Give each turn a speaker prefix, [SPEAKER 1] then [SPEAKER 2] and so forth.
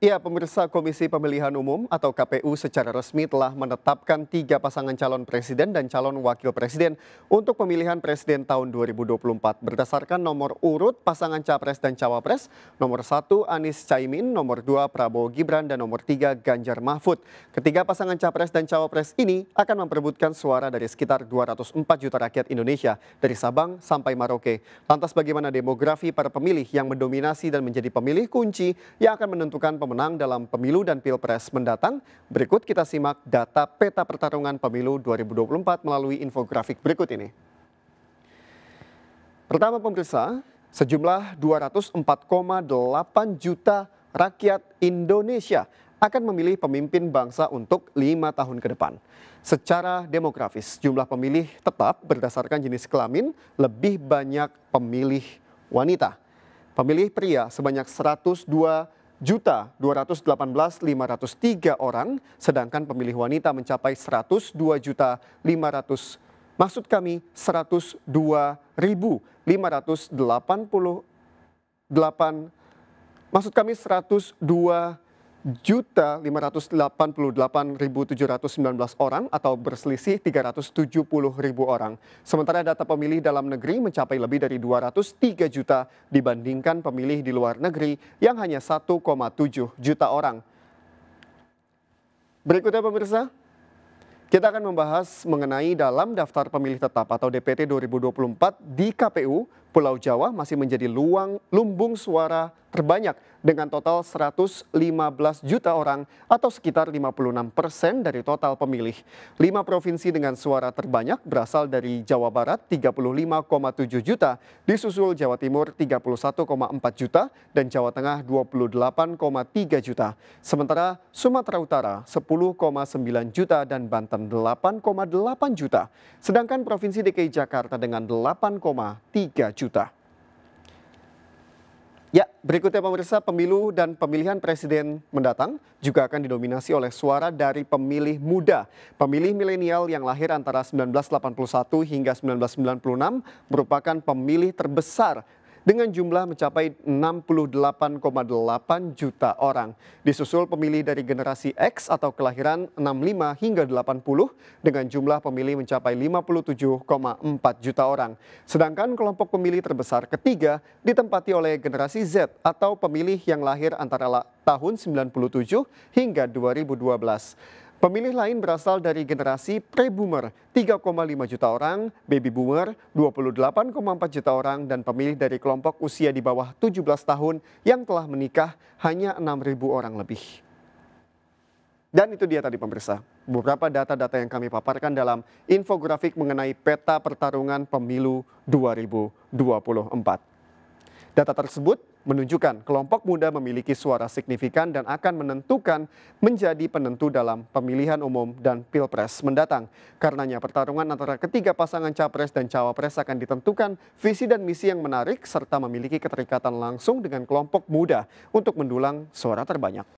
[SPEAKER 1] Ya, pemirsa Komisi Pemilihan Umum atau KPU secara resmi telah menetapkan tiga pasangan calon presiden dan calon wakil presiden untuk pemilihan presiden tahun 2024 berdasarkan nomor urut pasangan capres dan cawapres, nomor satu Anies Caimin, nomor dua Prabowo Gibran, dan nomor tiga Ganjar Mahfud. Ketiga pasangan capres dan cawapres ini akan memperebutkan suara dari sekitar 204 juta rakyat Indonesia dari Sabang sampai Maroke. Lantas bagaimana demografi para pemilih yang mendominasi dan menjadi pemilih kunci yang akan menentukan pemilihan pemenang dalam pemilu dan pilpres mendatang. Berikut kita simak data peta pertarungan pemilu 2024 melalui infografik berikut ini. Pertama pemirsa, sejumlah 204,8 juta rakyat Indonesia akan memilih pemimpin bangsa untuk lima tahun ke depan. Secara demografis, jumlah pemilih tetap berdasarkan jenis kelamin lebih banyak pemilih wanita. Pemilih pria sebanyak 102 juta 218.503 orang, sedangkan pemilih wanita mencapai 102 juta 500 maksud kami 102.588 maksud kami 102 1.588.719 orang atau berselisih 370.000 orang. Sementara data pemilih dalam negeri mencapai lebih dari 203 juta dibandingkan pemilih di luar negeri yang hanya 1,7 juta orang. Berikutnya pemirsa, kita akan membahas mengenai dalam daftar pemilih tetap atau DPT 2024 di KPU Pulau Jawa masih menjadi luang lumbung suara terbanyak dengan total 115 juta orang atau sekitar 56 persen dari total pemilih. Lima provinsi dengan suara terbanyak berasal dari Jawa Barat 35,7 juta, disusul Jawa Timur 31,4 juta, dan Jawa Tengah 28,3 juta. Sementara Sumatera Utara 10,9 juta dan Banten 8,8 juta. Sedangkan Provinsi DKI Jakarta dengan 8,3 juta. Ya, berikutnya pemirsa, pemilu dan pemilihan presiden mendatang juga akan didominasi oleh suara dari pemilih muda. Pemilih milenial yang lahir antara 1981 hingga 1996 merupakan pemilih terbesar dengan jumlah mencapai 68,8 juta orang. Disusul pemilih dari generasi X atau kelahiran 65 hingga 80 dengan jumlah pemilih mencapai 57,4 juta orang. Sedangkan kelompok pemilih terbesar ketiga ditempati oleh generasi Z atau pemilih yang lahir antara tahun 97 hingga 2012. Pemilih lain berasal dari generasi pre-boomer 3,5 juta orang, baby boomer 28,4 juta orang, dan pemilih dari kelompok usia di bawah 17 tahun yang telah menikah hanya 6.000 orang lebih. Dan itu dia tadi pemirsa, beberapa data-data yang kami paparkan dalam infografik mengenai peta pertarungan pemilu 2024. Data tersebut menunjukkan kelompok muda memiliki suara signifikan dan akan menentukan menjadi penentu dalam pemilihan umum dan pilpres mendatang. Karenanya pertarungan antara ketiga pasangan capres dan cawapres akan ditentukan visi dan misi yang menarik serta memiliki keterikatan langsung dengan kelompok muda untuk mendulang suara terbanyak.